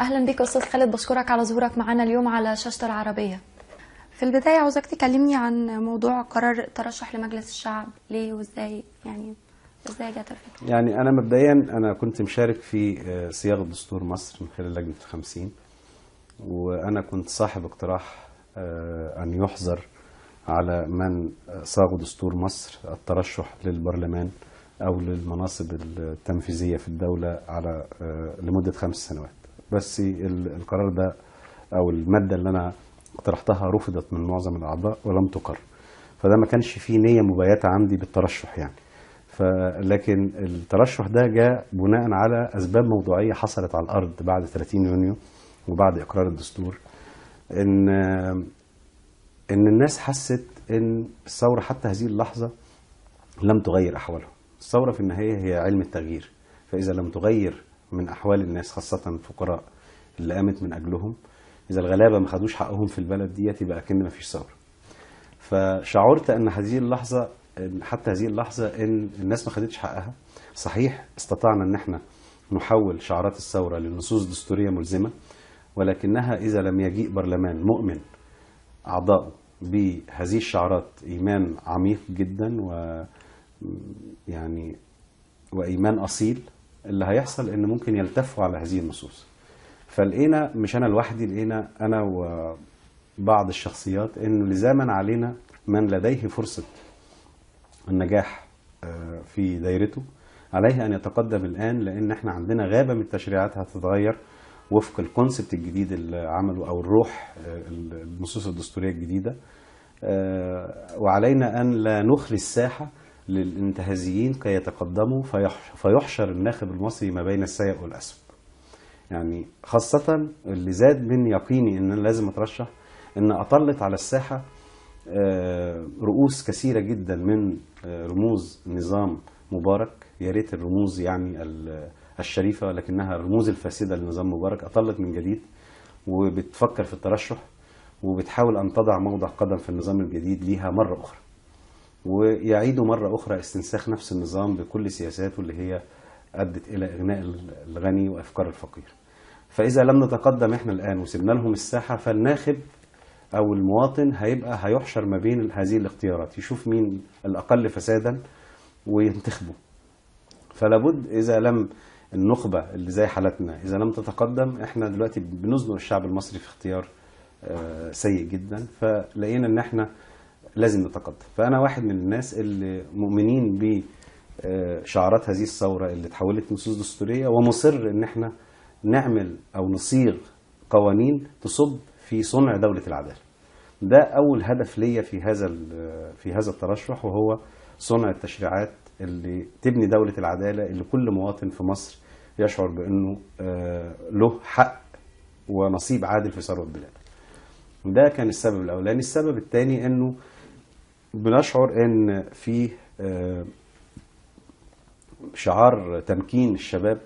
اهلا بك استاذ خالد بشكرك على ظهورك معنا اليوم على شاشه العربيه في البدايه عاوزاك تكلمني عن موضوع قرار ترشح لمجلس الشعب ليه وازاي يعني ازاي جت الفكره يعني انا مبدئيا انا كنت مشارك في آه، صياغه دستور مصر من خلال لجنه 50 وانا كنت صاحب اقتراح آه، ان يحظر على من صاغوا دستور مصر الترشح للبرلمان او للمناصب التنفيذيه في الدوله على آه، لمده خمس سنوات بس القرار ده او الماده اللي انا اقترحتها رفضت من معظم الاعضاء ولم تقر فده ما كانش فيه نيه مبيته عندي بالترشح يعني فلكن الترشح ده جاء بناء على اسباب موضوعيه حصلت على الارض بعد 30 يونيو وبعد اقرار الدستور ان ان الناس حست ان الثوره حتى هذه اللحظه لم تغير احوالهم الثوره في النهايه هي علم التغيير فاذا لم تغير من احوال الناس خاصه الفقراء اللي قامت من اجلهم اذا الغلابه ما خدوش حقهم في البلد ديت يبقى كان ما فيش ثوره فشعرت ان هذه اللحظه حتى هذه اللحظه ان الناس ما خدتش حقها صحيح استطعنا ان احنا نحول شعارات الثوره لنصوص دستوريه ملزمه ولكنها اذا لم يجيء برلمان مؤمن اعضائه بهذه الشعارات ايمان عميق جدا و يعني وايمان اصيل اللي هيحصل ان ممكن يلتفوا على هذه النصوص فلقينا مش انا لوحدي لقينا انا وبعض الشخصيات انه لزاما علينا من لديه فرصه النجاح آه، في دايرته عليه ان يتقدم الان لان احنا عندنا غابه من التشريعات هتتغير وفق الكونسبت الجديد اللي عمله او الروح آه، النصوص الدستوريه الجديده آه، وعلينا ان لا نخلي الساحه للانتهازيين كي يتقدموا فيحشر الناخب المصري ما بين السيء والاسوء. يعني خاصة اللي زاد من يقيني ان انا لازم اترشح ان اطلت على الساحة آه، رؤوس كثيرة جدا من آه، رموز نظام مبارك يا ريت الرموز يعني الشريفة ولكنها الرموز الفاسدة لنظام مبارك اطلت من جديد وبتفكر في الترشح وبتحاول ان تضع موضع قدم في النظام الجديد ليها مرة اخرى ويعيدوا مرة أخرى استنساخ نفس النظام بكل سياساته اللي هي أدت إلى إغناء الغني وأفكار الفقير فإذا لم نتقدم إحنا الآن وسبنا لهم الساحة فالناخب أو المواطن هيبقى هيحشر ما بين هذه الاختيارات يشوف مين الأقل فسادا وينتخبه فلابد إذا لم النخبة اللي زي حالتنا إذا لم تتقدم إحنا دلوقتي بنزنق الشعب المصري في اختيار آه، سيء جدا فلقينا إن إحنا لازم نتقدم فانا واحد من الناس اللي مؤمنين ب آه، شعارات هذه الثوره اللي تحولت نصوص دستوريه ومصر ان احنا نعمل او نصيغ قوانين تصب في صنع دوله العداله ده اول هدف ليا في هذا في هذا الترشح وهو صنع التشريعات اللي تبني دوله العداله اللي كل مواطن في مصر يشعر بانه آه، له حق ونصيب عادل في ثروه بلاده. ده كان السبب الاولاني، السبب الثاني انه بنشعر ان في آه، شعار تمكين الشباب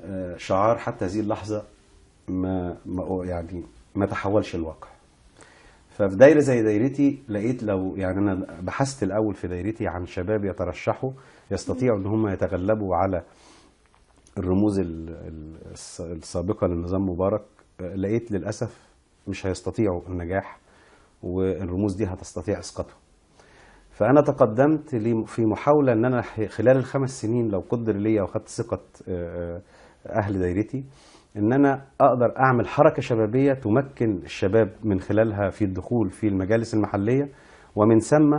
آه، شعار حتى هذه اللحظه ما ما يعني ما تحولش الواقع ففي دايره زي دايرتي لقيت لو يعني انا بحثت الاول في دايرتي عن شباب يترشحوا يستطيعوا ان هم يتغلبوا على الرموز السابقه للنظام مبارك لقيت للاسف مش هيستطيعوا النجاح والرموز دي هتستطيع اسقاطهم فانا تقدمت في محاوله ان انا خلال الخمس سنين لو قدر لي واخدت ثقه اهل دايرتي ان انا اقدر اعمل حركه شبابيه تمكن الشباب من خلالها في الدخول في المجالس المحليه ومن ثم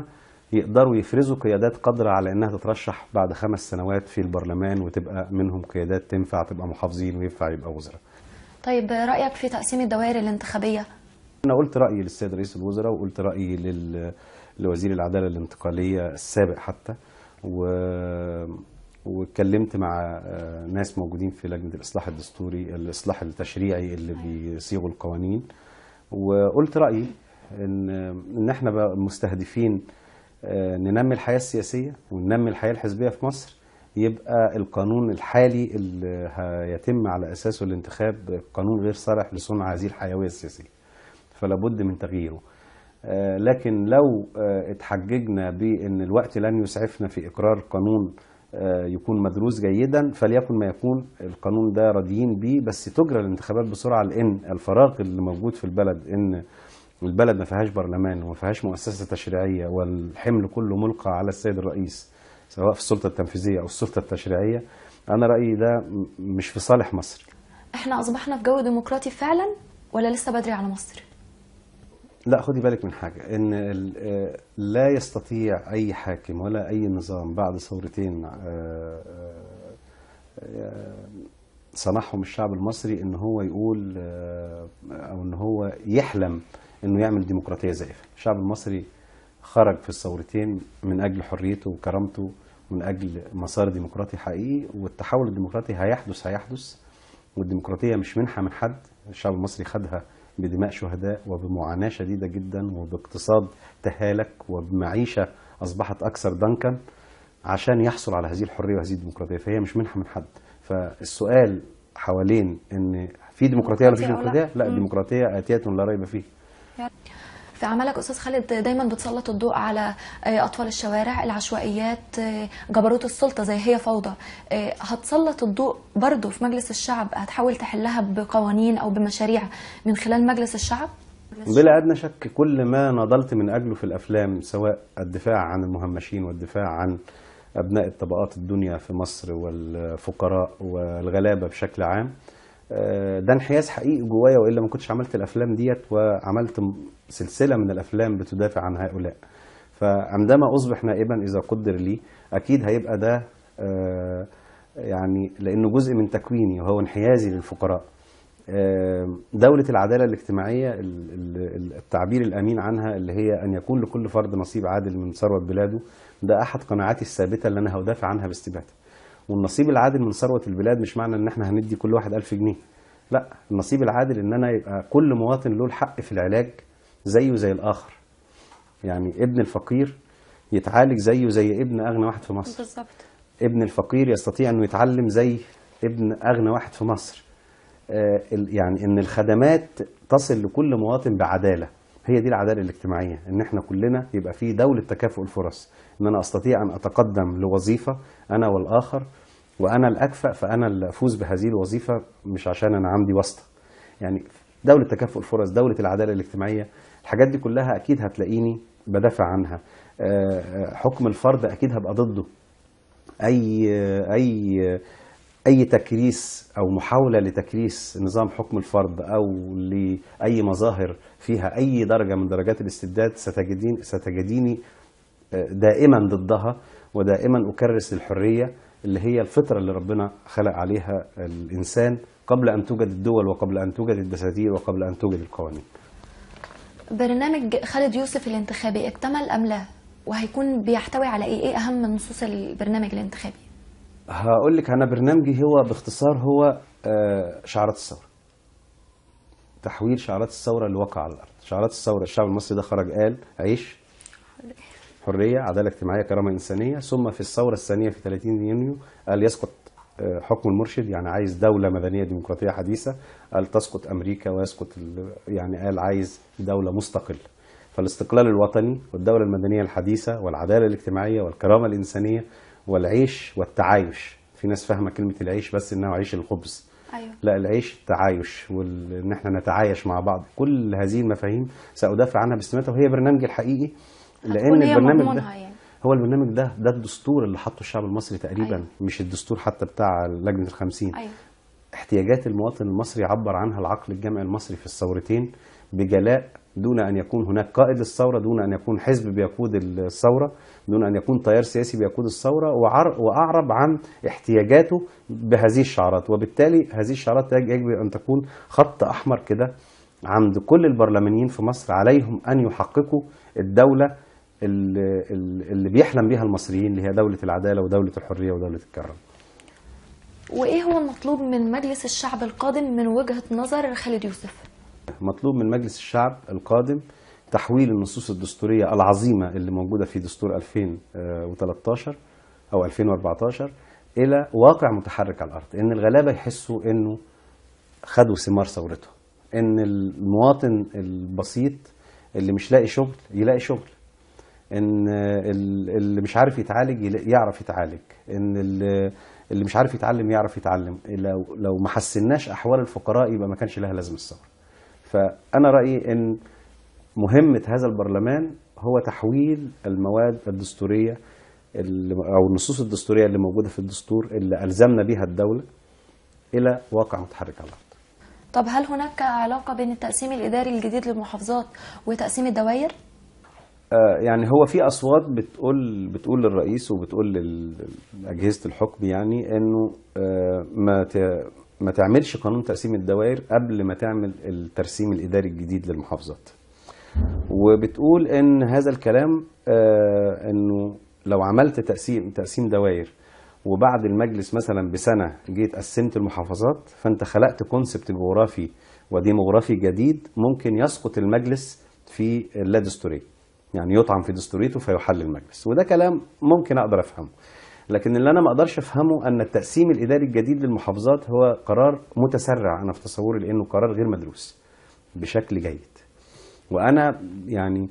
يقدروا يفرزوا قيادات قادرة على انها تترشح بعد خمس سنوات في البرلمان وتبقى منهم قيادات تنفع تبقى محافظين وينفع يبقى وزراء. طيب رايك في تقسيم الدوائر الانتخابيه؟ انا قلت رايي للسيد رئيس الوزراء وقلت رايي لل لوزير العداله الانتقاليه السابق حتى و واتكلمت مع آه، ناس موجودين في لجنه الاصلاح الدستوري الاصلاح التشريعي اللي بيصيغوا القوانين وقلت رايي ان ان احنا مستهدفين آه، ننمي الحياه السياسيه وننمي الحياه الحزبيه في مصر يبقى القانون الحالي اللي هيتم على اساسه الانتخاب قانون غير صالح لصنع هذه الحيويه السياسيه فلابد من تغييره آه، لكن لو آه، اتحججنا بأن الوقت لن يسعفنا في إقرار قانون آه، يكون مدروس جيدا فليكن ما يكون القانون ده راضيين بيه بس تجرى الانتخابات بسرعه لان الفراغ اللي موجود في البلد ان البلد ما فيهاش برلمان وما فيهاش مؤسسه تشريعيه والحمل كله ملقى على السيد الرئيس سواء في السلطه التنفيذيه او السلطه التشريعيه انا رايي ده مش في صالح مصر احنا اصبحنا في جو ديمقراطي فعلا ولا لسه بدري على مصر لا خدي بالك من حاجة إن آه، لا يستطيع أي حاكم ولا أي نظام بعد ثورتين آه، آه، صنعهم الشعب المصري إن هو يقول أو إن هو يحلم إنه يعمل ديمقراطية زائفة الشعب المصري خرج في الثورتين من أجل حريته وكرامته من أجل مسار ديمقراطي حقيقي والتحول الديمقراطي هيحدث هيحدث والديمقراطية مش منحة من حد الشعب المصري خدها بدماء شهداء وبمعاناة شديدة جدا وباقتصاد تهالك وبمعيشة أصبحت أكثر دنكا عشان يحصل على هذه الحرية وهذه الديمقراطية فهي مش منحة من حد فالسؤال حوالين ان في ديمقراطيه ولا في ديمقراطيه لا الديمقراطيه اتيه لا ريب فيه في عملك استاذ خالد دايما بتسلط الضوء على آه، اطفال الشوارع العشوائيات آه، جبروت السلطه زي هي فوضى آه، هتسلط الضوء برضه في مجلس الشعب هتحاول تحلها بقوانين او بمشاريع من خلال مجلس الشعب بلا ادنى شك كل ما نضلت من اجله في الافلام سواء الدفاع عن المهمشين والدفاع عن ابناء الطبقات الدنيا في مصر والفقراء والغلابه بشكل عام آه، ده انحياز حقيقي جوايا والا ما كنتش عملت الافلام ديت وعملت سلسله من الافلام بتدافع عن هؤلاء فعندما اصبح نائبا اذا قدر لي اكيد هيبقى ده آه، يعني لانه جزء من تكويني وهو انحيازي للفقراء آه، دولة العدالة الاجتماعية التعبير الأمين عنها اللي هي أن يكون لكل فرد نصيب عادل من ثروة بلاده ده أحد قناعاتي الثابتة اللي أنا هدافع عنها باستباته والنصيب العادل من ثروه البلاد مش معنى ان احنا هندي كل واحد 1000 جنيه لا النصيب العادل ان انا يبقى كل مواطن له الحق في العلاج زيه زي الاخر يعني ابن الفقير يتعالج زيه زي ابن اغنى واحد في مصر بالظبط ابن الفقير يستطيع انه يتعلم زي ابن اغنى واحد في مصر آه، يعني ان الخدمات تصل لكل مواطن بعداله هي دي العداله الاجتماعيه ان احنا كلنا يبقى في دوله تكافؤ الفرص ان انا استطيع ان اتقدم لوظيفه انا والاخر وانا الاكفأ فانا اللي افوز بهذه الوظيفه مش عشان انا عندي واسطه يعني دوله تكافؤ الفرص دوله العداله الاجتماعيه الحاجات دي كلها اكيد هتلاقيني بدافع عنها آه، آه، حكم الفرد اكيد هبقى ضده اي آه، اي اي تكريس او محاوله لتكريس نظام حكم الفرد او لاي مظاهر فيها اي درجه من درجات الاستبداد ستجدين ستجديني آه، دائما ضدها ودائما اكرس الحريه اللي هي الفطره اللي ربنا خلق عليها الانسان قبل ان توجد الدول وقبل ان توجد الدساتير وقبل ان توجد القوانين. برنامج خالد يوسف الانتخابي اكتمل ام لا؟ وهيكون بيحتوي على ايه؟ ايه اهم نصوص البرنامج الانتخابي؟ هقول لك انا برنامجي هو باختصار هو آه، شعارات الثوره تحويل شعارات الثوره لواقع على الارض شعارات الثوره الشعب المصري ده خرج قال عيش حريه عداله اجتماعيه كرامه انسانيه ثم في الثوره الثانيه في 30 يونيو قال يسقط آه، حكم المرشد يعني عايز دولة مدنية ديمقراطية حديثة قال تسقط أمريكا ويسقط يعني قال عايز دولة مستقلة فالاستقلال الوطني والدولة المدنية الحديثة والعدالة الاجتماعية والكرامة الإنسانية والعيش والتعايش في ناس فاهمه كلمه العيش بس انه عيش الخبز أيوة. لا العيش التعايش وان احنا نتعايش مع بعض كل هذه المفاهيم سادافع عنها باستماته وهي برنامجي الحقيقي لان البرنامج ده يعني. هو البرنامج ده ده الدستور اللي حطه الشعب المصري تقريبا أيوة. مش الدستور حتى بتاع لجنه الخمسين أيوة. احتياجات المواطن المصري عبر عنها العقل الجامعي المصري في الثورتين بجلاء دون أن يكون هناك قائد للثورة دون أن يكون حزب بيقود الثورة دون أن يكون تيار سياسي بيقود الثورة وأعرب عن احتياجاته بهذه الشعارات وبالتالي هذه الشعارات يجب أن تكون خط أحمر كده عند كل البرلمانيين في مصر عليهم أن يحققوا الدولة اللي, اللي بيحلم بيها المصريين اللي هي دولة العدالة ودولة الحرية ودولة الكرم وإيه هو المطلوب من مجلس الشعب القادم من وجهة نظر خالد يوسف؟ مطلوب من مجلس الشعب القادم تحويل النصوص الدستورية العظيمة اللي موجودة في دستور 2013 أو 2014 إلى واقع متحرك على الأرض إن الغلابة يحسوا إنه خدوا ثمار ثورتهم إن المواطن البسيط اللي مش لاقي شغل يلاقي شغل ان اللي مش عارف يتعالج يعرف يتعالج ان اللي مش عارف يتعلم يعرف يتعلم لو لو ما حسناش احوال الفقراء يبقى ما كانش لها لازمه الثوره فأنا رأيي أن مهمة هذا البرلمان هو تحويل المواد الدستورية أو النصوص الدستورية اللي موجودة في الدستور اللي ألزمنا بها الدولة إلى واقع متحرك على الأرض طب هل هناك علاقة بين التقسيم الإداري الجديد للمحافظات وتقسيم الدوائر؟ آه يعني هو في أصوات بتقول بتقول للرئيس وبتقول لأجهزة الحكم يعني إنه آه ما ما تعملش قانون تقسيم الدوائر قبل ما تعمل الترسيم الاداري الجديد للمحافظات وبتقول ان هذا الكلام آه انه لو عملت تقسيم تقسيم دوائر وبعد المجلس مثلا بسنه جيت قسمت المحافظات فانت خلقت كونسبت جغرافي وديموغرافي جديد ممكن يسقط المجلس في اللا دستوريه يعني يطعن في دستوريته فيحل المجلس وده كلام ممكن اقدر افهمه لكن اللي انا ما اقدرش افهمه ان التقسيم الاداري الجديد للمحافظات هو قرار متسرع انا في تصوري لانه قرار غير مدروس بشكل جيد وانا يعني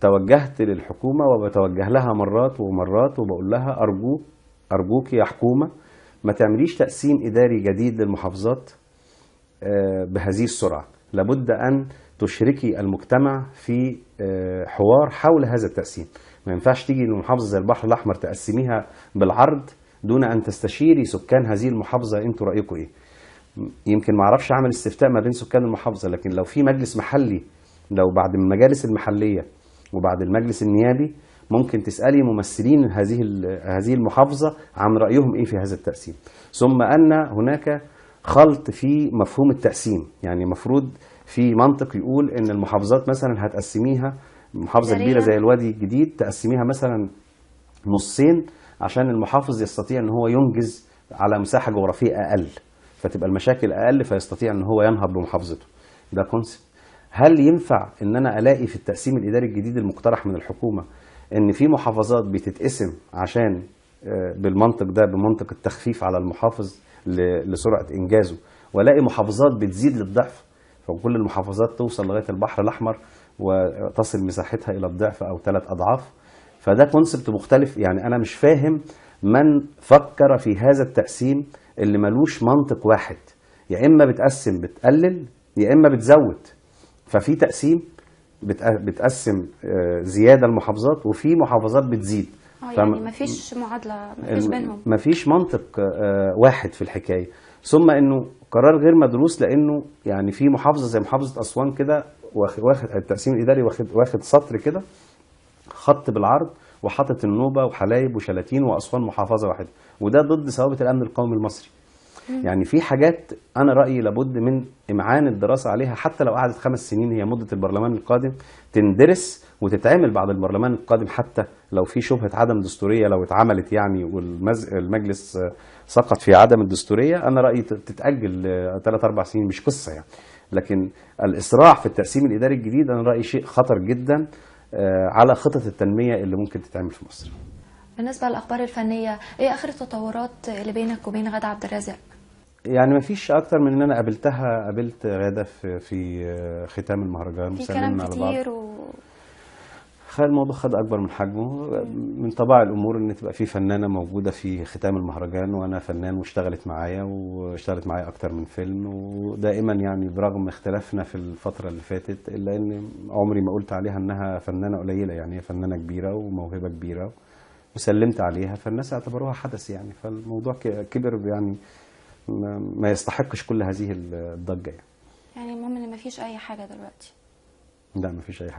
توجهت للحكومه وبتوجه لها مرات ومرات وبقول لها ارجوك ارجوك يا حكومه ما تعمليش تقسيم اداري جديد للمحافظات آه، بهذه السرعه لابد ان تشركي المجتمع في آه، حوار حول هذا التقسيم ما ينفعش تيجي لمحافظه زي البحر الاحمر تقسميها بالعرض دون ان تستشيري سكان هذه المحافظه انتوا رايكم ايه يمكن ما اعرفش اعمل استفتاء ما بين سكان المحافظه لكن لو في مجلس محلي لو بعد المجالس المحليه وبعد المجلس النيابي ممكن تسالي ممثلين هذه هذه المحافظه عن رايهم ايه في هذا التقسيم ثم ان هناك خلط في مفهوم التقسيم يعني المفروض في منطق يقول ان المحافظات مثلا هتقسميها محافظه كبيره زي الوادي الجديد تقسميها مثلا نصين عشان المحافظ يستطيع ان هو ينجز على مساحه جغرافيه اقل فتبقى المشاكل اقل فيستطيع ان هو ينهض بمحافظته ده كونسيبت هل ينفع ان انا الاقي في التقسيم الاداري الجديد المقترح من الحكومه ان في محافظات بتتقسم عشان آه، بالمنطق ده بمنطق التخفيف على المحافظ لسرعه انجازه والاقي محافظات بتزيد للضعف فكل المحافظات توصل لغايه البحر الاحمر وتصل مساحتها الى الضعف او ثلاث اضعاف فده كونسبت مختلف يعني انا مش فاهم من فكر في هذا التقسيم اللي ملوش منطق واحد يا اما بتقسم بتقلل يا اما بتزود ففي تقسيم بتقسم آه، زياده المحافظات وفي محافظات بتزيد يعني يعني مفيش معادله مفيش بينهم مفيش منطق آه، واحد في الحكايه ثم انه قرار غير مدروس لانه يعني في محافظه زي محافظه اسوان كده واخد التقسيم الاداري واخد واخد سطر كده خط بالعرض وحاطط النوبه وحلايب وشلاتين واسوان محافظه واحده وده ضد ثوابت الامن القومي المصري يعني في حاجات انا رايي لابد من امعان الدراسه عليها حتى لو قعدت خمس سنين هي مده البرلمان القادم تندرس وتتعمل بعد البرلمان القادم حتى لو في شبهه عدم دستوريه لو اتعملت يعني والمجلس سقط في عدم الدستوريه انا رايي تتاجل ثلاث اربع سنين مش قصه يعني لكن الاسراع في التقسيم الاداري الجديد انا رايي شيء خطر جدا آه، على خطط التنميه اللي ممكن تتعمل في مصر بالنسبه للاخبار الفنيه ايه اخر التطورات اللي بينك وبين غاده عبد الرازق يعني ما فيش اكتر من ان انا قابلتها قابلت غاده في في ختام المهرجان في كلام كتير و... خد الموضوع خد اكبر من حجمه من طبع الامور ان تبقى في فنانه موجوده في ختام المهرجان وانا فنان واشتغلت معايا واشتغلت معايا اكتر من فيلم ودائما يعني برغم اختلافنا في الفتره اللي فاتت الا ان عمري ما قلت عليها انها فنانه قليله يعني هي فنانه كبيره وموهبه كبيره وسلمت عليها فالناس اعتبروها حدث يعني فالموضوع كبر يعني ما يستحقش كل هذه الضجه يعني. يعني المهم ان ما فيش اي حاجه دلوقتي لا ما فيش اي حاجه